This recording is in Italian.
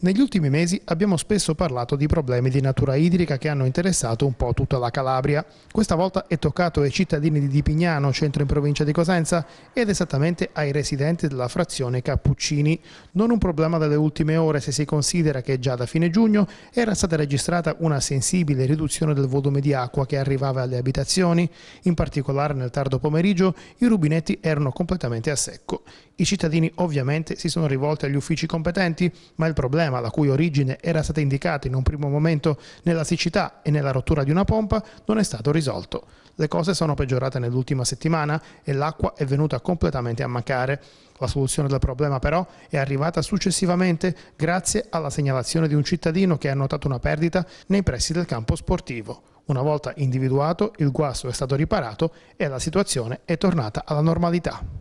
Negli ultimi mesi abbiamo spesso parlato di problemi di natura idrica che hanno interessato un po' tutta la Calabria. Questa volta è toccato ai cittadini di Dipignano, centro in provincia di Cosenza, ed esattamente ai residenti della frazione Cappuccini. Non un problema delle ultime ore se si considera che già da fine giugno era stata registrata una sensibile riduzione del volume di acqua che arrivava alle abitazioni. In particolare nel tardo pomeriggio i rubinetti erano completamente a secco. I cittadini ovviamente si sono rivolti agli uffici competenti, ma il problema problema, la cui origine era stata indicata in un primo momento nella siccità e nella rottura di una pompa, non è stato risolto. Le cose sono peggiorate nell'ultima settimana e l'acqua è venuta completamente a mancare. La soluzione del problema però è arrivata successivamente grazie alla segnalazione di un cittadino che ha notato una perdita nei pressi del campo sportivo. Una volta individuato, il guasto è stato riparato e la situazione è tornata alla normalità.